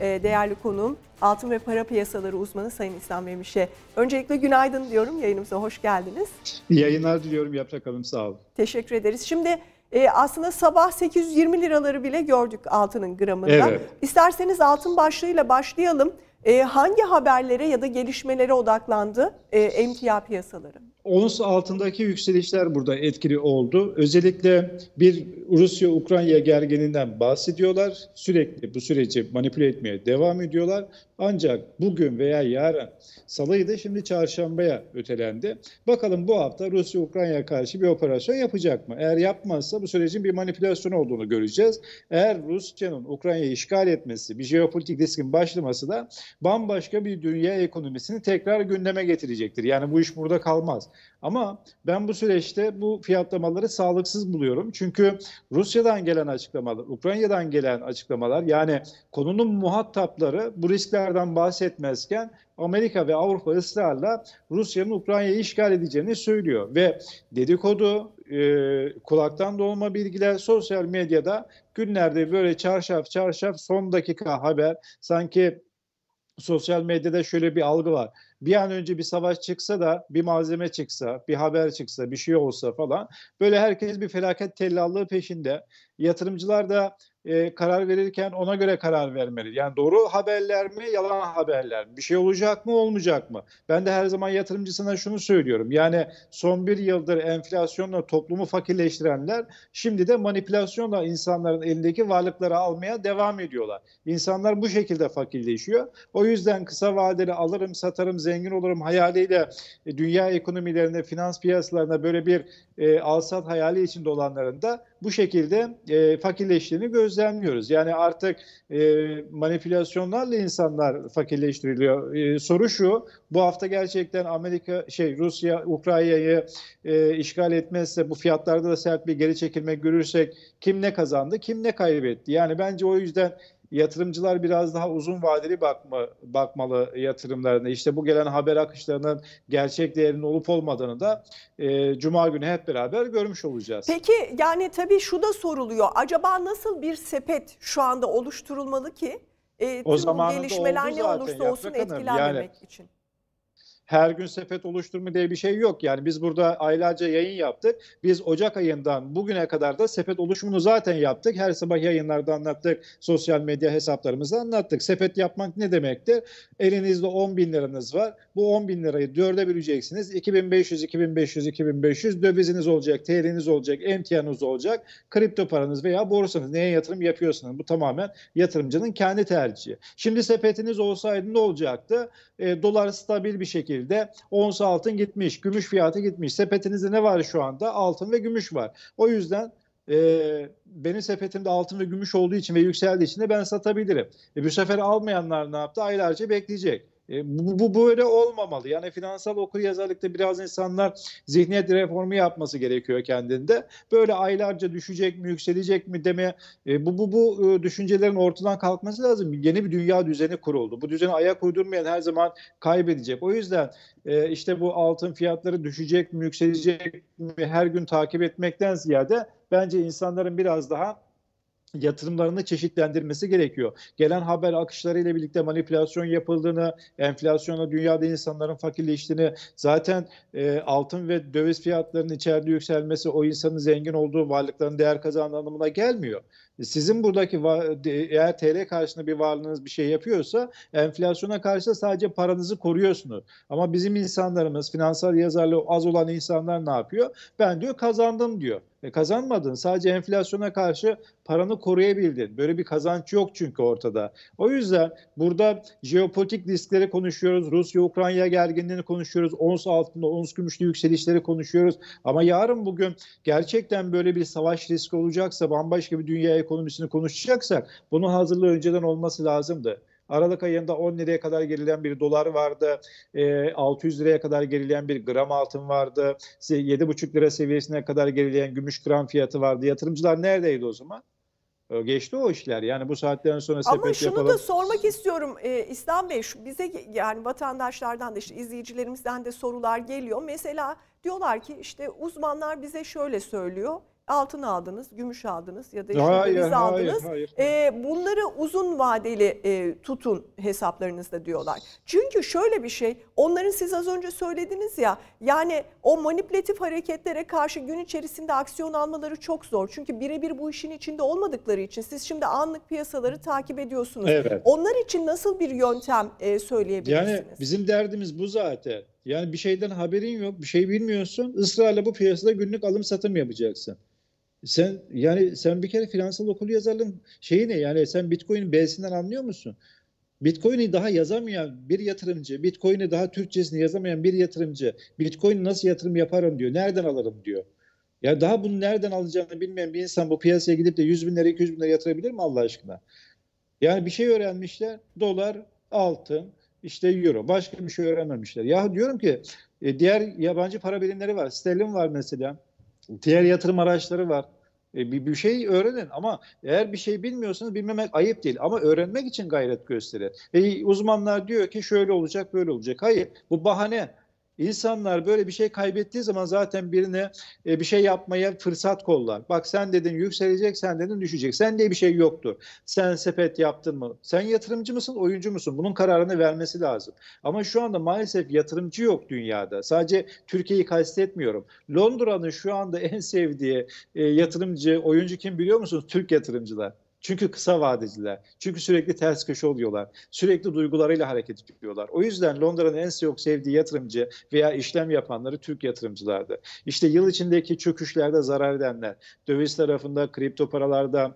E, değerli konuğum altın ve para piyasaları uzmanı Sayın İslam Memiş'e. Öncelikle günaydın diyorum yayınımıza hoş geldiniz. İyi yayınlar diliyorum Yaprak Hanım sağ olun. Teşekkür ederiz. Şimdi e, aslında sabah 820 liraları bile gördük altının gramında. Evet. İsterseniz altın başlığıyla başlayalım. E, hangi haberlere ya da gelişmelere odaklandı e, emtia piyasaları? Ons altındaki yükselişler burada etkili oldu. Özellikle bir Rusya-Ukrayna gergininden bahsediyorlar. Sürekli bu süreci manipüle etmeye devam ediyorlar. Ancak bugün veya yarın salıyı da şimdi çarşambaya ötelendi. Bakalım bu hafta Rusya Ukrayna'ya karşı bir operasyon yapacak mı? Eğer yapmazsa bu sürecin bir manipülasyon olduğunu göreceğiz. Eğer Rusya'nın Ukrayna'yı işgal etmesi, bir jeopolitik riskin başlaması da bambaşka bir dünya ekonomisini tekrar gündeme getirecektir. Yani bu iş burada kalmaz. Ama ben bu süreçte bu fiyatlamaları sağlıksız buluyorum. Çünkü Rusya'dan gelen açıklamalar, Ukrayna'dan gelen açıklamalar yani konunun muhatapları bu risklerden bahsetmezken Amerika ve Avrupa ısrarla Rusya'nın Ukrayna'yı işgal edeceğini söylüyor. Ve dedikodu, e, kulaktan dolma bilgiler sosyal medyada günlerde böyle çarşaf çarşaf son dakika haber sanki sosyal medyada şöyle bir algı var. Bir an önce bir savaş çıksa da bir malzeme çıksa, bir haber çıksa, bir şey olsa falan böyle herkes bir felaket tellallığı peşinde. Yatırımcılar da e, karar verirken ona göre karar vermeli. Yani doğru haberler mi, yalan haberler mi? Bir şey olacak mı, olmayacak mı? Ben de her zaman yatırımcısına şunu söylüyorum. Yani son bir yıldır enflasyonla toplumu fakirleştirenler şimdi de manipülasyonla insanların elindeki varlıkları almaya devam ediyorlar. İnsanlar bu şekilde fakirleşiyor. O yüzden kısa vadeli alırım, satarım, zengin olurum hayaliyle e, dünya ekonomilerinde, finans piyasalarında böyle bir e, alsat hayali içinde olanların da bu şekilde e, fakirleştiğini gözlemliyoruz. Yani artık e, manipülasyonlarla insanlar fakirleştiriliyor. E, soru şu, bu hafta gerçekten Amerika şey Rusya Ukrayna'yı e, işgal etmezse bu fiyatlarda da sert bir geri çekilme görürsek kim ne kazandı, kim ne kaybetti? Yani bence o yüzden yatırımcılar biraz daha uzun vadeli bakma, bakmalı yatırımlarına. İşte bu gelen haber akışlarının gerçek değerinin olup olmadığını da e, Cuma günü hep beraber görmüş olacağız. Peki yani tabii şu da soruluyor. Acaba nasıl bir sepet şu anda oluşturulmalı ki? E, tüm o gelişmeler ne olursa olsun etkilenmemek yani, için her gün sepet oluşturma diye bir şey yok. Yani biz burada aylarca yayın yaptık. Biz Ocak ayından bugüne kadar da sepet oluşumunu zaten yaptık. Her sabah yayınlarda anlattık. Sosyal medya hesaplarımızda anlattık. Sepet yapmak ne demektir? Elinizde 10 bin liranız var. Bu 10 bin lirayı dörde böleceksiniz. 2500, 2500, 2500 döviziniz olacak, TL'niz olacak, emtiyanınız olacak. Kripto paranız veya borsanız neye yatırım yapıyorsunuz? Bu tamamen yatırımcının kendi tercihi. Şimdi sepetiniz olsaydı ne olacaktı? E, dolar stabil bir şekilde şekilde ons altın gitmiş, gümüş fiyatı gitmiş. Sepetinizde ne var şu anda? Altın ve gümüş var. O yüzden e, benim sepetimde altın ve gümüş olduğu için ve yükseldiği için de ben satabilirim. E, bu sefer almayanlar ne yaptı? Aylarca bekleyecek. E, bu, bu böyle olmamalı. Yani finansal okuryazarlıkta biraz insanlar zihniyet reformu yapması gerekiyor kendinde. Böyle aylarca düşecek mi, yükselecek mi deme e, bu bu bu e, düşüncelerin ortadan kalkması lazım. Yeni bir dünya düzeni kuruldu. Bu düzeni ayak uydurmayan her zaman kaybedecek. O yüzden e, işte bu altın fiyatları düşecek mi, yükselecek mi her gün takip etmekten ziyade bence insanların biraz daha yatırımlarını çeşitlendirmesi gerekiyor. Gelen haber akışlarıyla birlikte manipülasyon yapıldığını, enflasyonla dünyada insanların fakirleştiğini, zaten e, altın ve döviz fiyatlarının içeride yükselmesi o insanın zengin olduğu varlıkların değer kazandığı anlamına gelmiyor sizin buradaki eğer TL karşısında bir varlığınız bir şey yapıyorsa enflasyona karşı sadece paranızı koruyorsunuz. Ama bizim insanlarımız finansal yazarlığı az olan insanlar ne yapıyor? Ben diyor kazandım diyor. E kazanmadın. Sadece enflasyona karşı paranı koruyabildin. Böyle bir kazanç yok çünkü ortada. O yüzden burada jeopolitik riskleri konuşuyoruz. Rusya-Ukrayna gerginliğini konuşuyoruz. Ons altında, ons gümüşlü yükselişleri konuşuyoruz. Ama yarın bugün gerçekten böyle bir savaş riski olacaksa bambaşka bir dünya ekonomisini konuşacaksak bunun hazırlığı önceden olması lazımdı. Aralık ayında 10 liraya kadar gerilen bir dolar vardı. 600 ee, liraya kadar gerilen bir gram altın vardı. 7,5 lira seviyesine kadar gerileyen gümüş gram fiyatı vardı. Yatırımcılar neredeydi o zaman? Ee, geçti o işler. Yani bu saatlerin sonra sepet yapalım. Ama şunu yapalım. da sormak istiyorum e, İslam Bey. bize yani vatandaşlardan da işte izleyicilerimizden de sorular geliyor. Mesela diyorlar ki işte uzmanlar bize şöyle söylüyor altın aldınız, gümüş aldınız ya da işte döviz aldınız. Hayır, hayır. E, ee, bunları uzun vadeli e, tutun hesaplarınızda diyorlar. Çünkü şöyle bir şey, onların siz az önce söylediniz ya, yani o manipülatif hareketlere karşı gün içerisinde aksiyon almaları çok zor. Çünkü birebir bu işin içinde olmadıkları için siz şimdi anlık piyasaları takip ediyorsunuz. Evet. Onlar için nasıl bir yöntem e, söyleyebilirsiniz? Yani bizim derdimiz bu zaten. Yani bir şeyden haberin yok, bir şey bilmiyorsun. Israrla bu piyasada günlük alım satım yapacaksın. Sen yani sen bir kere finansal okulu yazarlığın şeyi ne? Yani sen Bitcoin'in B'sinden anlıyor musun? Bitcoin'i daha yazamayan bir yatırımcı, Bitcoin'i daha Türkçesini yazamayan bir yatırımcı, Bitcoin'i nasıl yatırım yaparım diyor, nereden alırım diyor. Ya daha bunu nereden alacağını bilmeyen bir insan bu piyasaya gidip de 100 bin lira, 200 bin lira yatırabilir mi Allah aşkına? Yani bir şey öğrenmişler, dolar, altın, işte euro, başka bir şey öğrenmemişler. Ya diyorum ki e, diğer yabancı para birimleri var, sterlin var mesela. Diğer yatırım araçları var. E, bir, bir şey öğrenin ama eğer bir şey bilmiyorsanız bilmemek ayıp değil ama öğrenmek için gayret gösterin. E, uzmanlar diyor ki şöyle olacak böyle olacak. Hayır bu bahane İnsanlar böyle bir şey kaybettiği zaman zaten birine e, bir şey yapmaya fırsat kollar. Bak sen dedin yükselecek, sen dedin düşecek. Sen diye bir şey yoktur. Sen sepet yaptın mı? Sen yatırımcı mısın, oyuncu musun? Bunun kararını vermesi lazım. Ama şu anda maalesef yatırımcı yok dünyada. Sadece Türkiye'yi kastetmiyorum. Londra'nın şu anda en sevdiği e, yatırımcı, oyuncu kim biliyor musunuz? Türk yatırımcılar. Çünkü kısa vadeciler. Çünkü sürekli ters köşe oluyorlar. Sürekli duygularıyla hareket ediyorlar. O yüzden Londra'nın en çok sevdiği yatırımcı veya işlem yapanları Türk yatırımcılardı. İşte yıl içindeki çöküşlerde zarar edenler, döviz tarafında, kripto paralarda,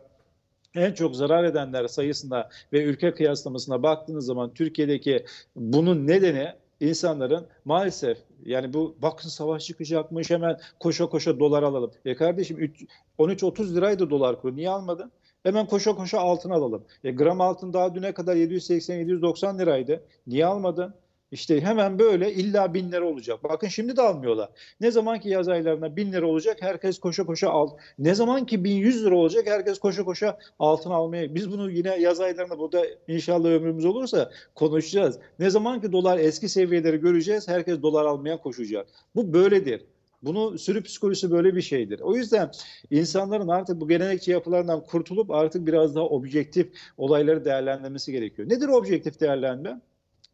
en çok zarar edenler sayısına ve ülke kıyaslamasına baktığınız zaman Türkiye'deki bunun nedeni insanların maalesef yani bu bakın savaş çıkacakmış hemen koşa koşa dolar alalım. E kardeşim 13-30 liraydı dolar kuru niye almadın? Hemen koşa koşa altın alalım. E, gram altın daha düne kadar 780-790 liraydı. Niye almadın? İşte hemen böyle illa bin lira olacak. Bakın şimdi de almıyorlar. Ne zaman ki yaz aylarında bin lira olacak herkes koşa koşa al. Ne zaman ki bin yüz lira olacak herkes koşa koşa altın almaya. Biz bunu yine yaz aylarında burada inşallah ömrümüz olursa konuşacağız. Ne zaman ki dolar eski seviyeleri göreceğiz herkes dolar almaya koşacak. Bu böyledir. Bunu sürü psikolojisi böyle bir şeydir. O yüzden insanların artık bu gelenekçi yapılarından kurtulup artık biraz daha objektif olayları değerlendirmesi gerekiyor. Nedir objektif değerlendirme?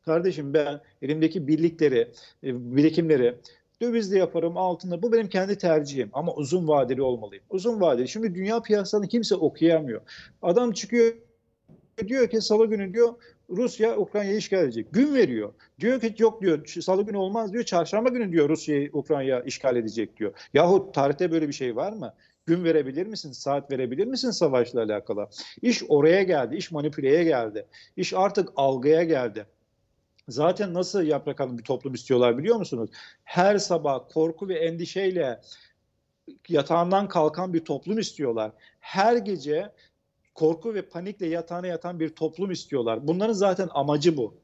Kardeşim ben elimdeki birlikleri, e, birikimleri dövizle yaparım altında bu benim kendi tercihim ama uzun vadeli olmalıyım. Uzun vadeli. Şimdi dünya piyasasını kimse okuyamıyor. Adam çıkıyor diyor ki salı günü diyor Rusya Ukrayna'yı işgal edecek. Gün veriyor. Diyor ki yok diyor salı günü olmaz diyor. Çarşamba günü diyor Rusya'yı Ukrayna işgal edecek diyor. Yahut tarihte böyle bir şey var mı? Gün verebilir misin? Saat verebilir misin savaşla alakalı? İş oraya geldi. iş manipüleye geldi. İş artık algıya geldi. Zaten nasıl yaprak alın bir toplum istiyorlar biliyor musunuz? Her sabah korku ve endişeyle yatağından kalkan bir toplum istiyorlar. Her gece korku ve panikle yatağına yatan bir toplum istiyorlar. Bunların zaten amacı bu.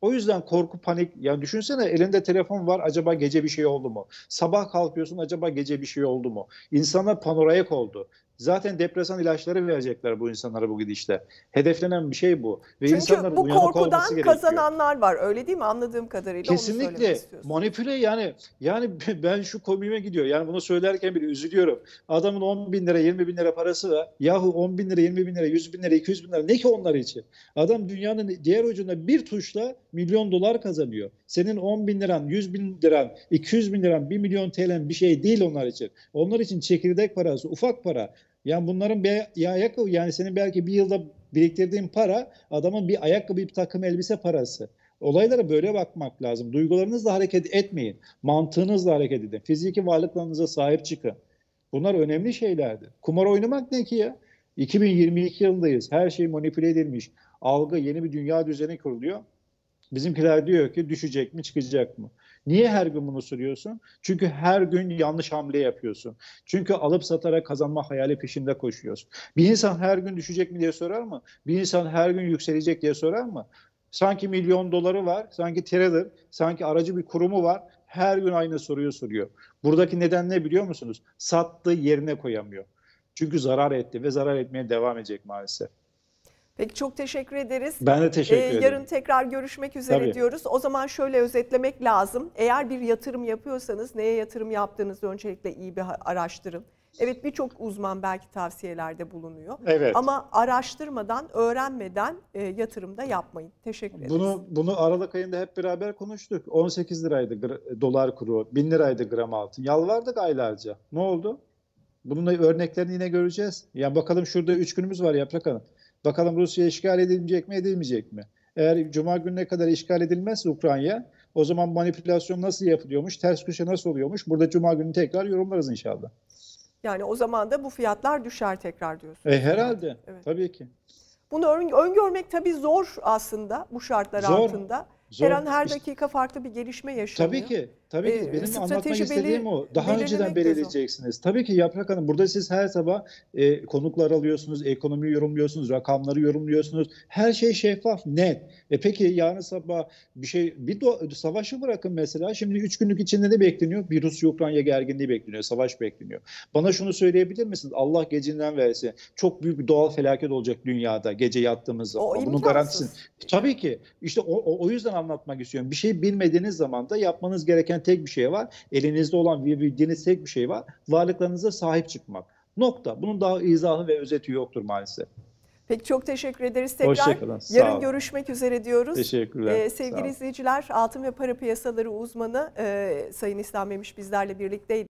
O yüzden korku, panik, yani düşünsene elinde telefon var acaba gece bir şey oldu mu? Sabah kalkıyorsun acaba gece bir şey oldu mu? İnsanlar panorayak oldu. Zaten depresan ilaçları verecekler bu insanlara bu gidişte. Hedeflenen bir şey bu. Ve Çünkü insanların bu korkudan kazananlar var öyle değil mi anladığım kadarıyla Kesinlikle manipüle yani yani ben şu komiğime gidiyor. Yani bunu söylerken bile üzülüyorum. Adamın 10 bin lira 20 bin lira parası var. Yahu 10 bin lira 20 bin lira 100 bin lira 200 bin lira ne ki onlar için? Adam dünyanın diğer ucunda bir tuşla milyon dolar kazanıyor. Senin 10 bin liran 100 bin liran 200 bin liran 1 milyon TL'nin bir şey değil onlar için. Onlar için çekirdek parası ufak para. Yani bunların bir ayakkabı yani senin belki bir yılda biriktirdiğin para adamın bir ayakkabı bir takım elbise parası. Olaylara böyle bakmak lazım. Duygularınızla hareket etmeyin. Mantığınızla hareket edin. Fiziki varlıklarınıza sahip çıkın. Bunlar önemli şeylerdi. Kumar oynamak ne ki ya? 2022 yılındayız. Her şey manipüle edilmiş. Algı yeni bir dünya düzeni kuruluyor. Bizimkiler diyor ki düşecek mi çıkacak mı? Niye her gün bunu sürüyorsun? Çünkü her gün yanlış hamle yapıyorsun. Çünkü alıp satarak kazanma hayali peşinde koşuyorsun. Bir insan her gün düşecek mi diye sorar mı? Bir insan her gün yükselecek diye sorar mı? Sanki milyon doları var, sanki trader, sanki aracı bir kurumu var. Her gün aynı soruyu soruyor. Buradaki neden ne biliyor musunuz? Sattı yerine koyamıyor. Çünkü zarar etti ve zarar etmeye devam edecek maalesef. Peki çok teşekkür ederiz. Ben de teşekkür ee, ederim. Yarın tekrar görüşmek üzere Tabii. diyoruz. O zaman şöyle özetlemek lazım. Eğer bir yatırım yapıyorsanız neye yatırım yaptığınızı öncelikle iyi bir araştırın. Evet birçok uzman belki tavsiyelerde bulunuyor. Evet. Ama araştırmadan, öğrenmeden e, yatırım yapmayın. Teşekkür ederiz. Bunu, bunu Aralık ayında hep beraber konuştuk. 18 liraydı dolar kuru, 1000 liraydı gram altın. Yalvardık aylarca. Ne oldu? Bunun örneklerini yine göreceğiz. Ya yani bakalım şurada 3 günümüz var Yaprak Hanım. Bakalım Rusya işgal edilecek mi edilmeyecek mi? Eğer cuma gününe kadar işgal edilmezse Ukrayna o zaman manipülasyon nasıl yapılıyormuş, ters köşe nasıl oluyormuş? Burada cuma günü tekrar yorumlarız inşallah. Yani o zaman da bu fiyatlar düşer tekrar diyorsunuz. E, herhalde evet. tabii ki. Bunu öngörmek tabii zor aslında bu şartlar zor, altında. Zor. Her an her dakika farklı bir gelişme yaşanıyor. Tabii ki. Tabii ki benim strateji anlatmak istediğim o. Daha önceden belirleyeceksiniz. O. Tabii ki Yaprak Hanım burada siz her sabah e, konuklar alıyorsunuz, ekonomiyi yorumluyorsunuz, rakamları yorumluyorsunuz. Her şey şeffaf, net. E peki yarın sabah bir şey bir do- savaşı bırakın mesela. Şimdi üç günlük içinde ne bekleniyor? Bir Rus ukrayna gerginliği bekleniyor, savaş bekleniyor. Bana şunu söyleyebilir misiniz? Allah gecinden versin. Çok büyük bir doğal felaket olacak dünyada gece yattığımız zaman. O Bunun imkansız. garantisini. Tabii ki. İşte o, o, o yüzden anlatmak istiyorum. Bir şey bilmediğiniz zaman da yapmanız gereken gereken tek bir şey var. Elinizde olan bildiğiniz tek bir şey var. Varlıklarınıza sahip çıkmak. Nokta. Bunun daha izahı ve özeti yoktur maalesef. Peki çok teşekkür ederiz tekrar. Yarın görüşmek üzere diyoruz. Teşekkürler. Ee, sevgili izleyiciler, altın ve para piyasaları uzmanı e, Sayın İslam Memiş bizlerle birlikteydi.